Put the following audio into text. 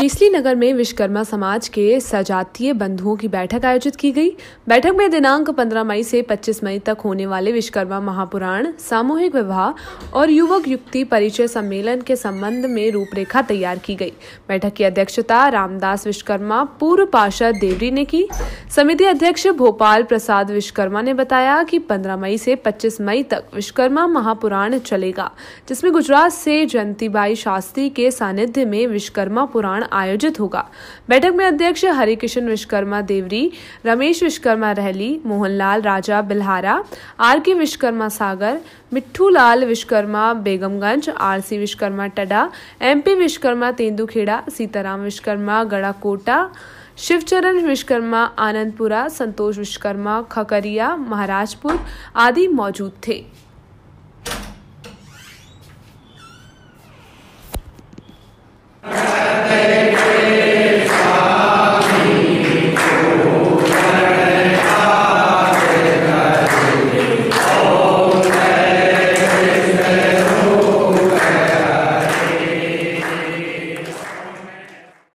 केसली नगर में विश्वकर्मा समाज के सजातीय बंधुओं की बैठक आयोजित की गई बैठक में दिनांक 15 मई से 25 मई तक होने वाले विश्वकर्मा महापुराण सामूहिक विवाह और युवक युक्ति परिचय सम्मेलन के संबंध में रूपरेखा तैयार की गई बैठक की अध्यक्षता रामदास विश्वकर्मा पूर्व पार्षद देवरी ने की समिति अध्यक्ष भोपाल प्रसाद विश्वकर्मा ने बताया की पंद्रह मई से पच्चीस मई तक विश्वकर्मा महापुराण चलेगा जिसमें गुजरात से जयंतीबाई शास्त्री के सानिध्य में विश्वकर्मा पुराण आयोजित होगा बैठक में अध्यक्ष हरिकिशन विश्वकर्मा देवरी रमेश विश्वकर्मा रहली मोहनलाल राजा बिल्हारा आर के Vishwakarma Sagar Mitthu Lal Vishwakarma Begamganj R C Vishwakarma Tada M P Vishwakarma Tendukheda Sitaram Vishwakarma Garhakota Shivcharan Vishwakarma Anandpura Santosh Vishwakarma Khakaria Maharajpur आदि मौजूद थे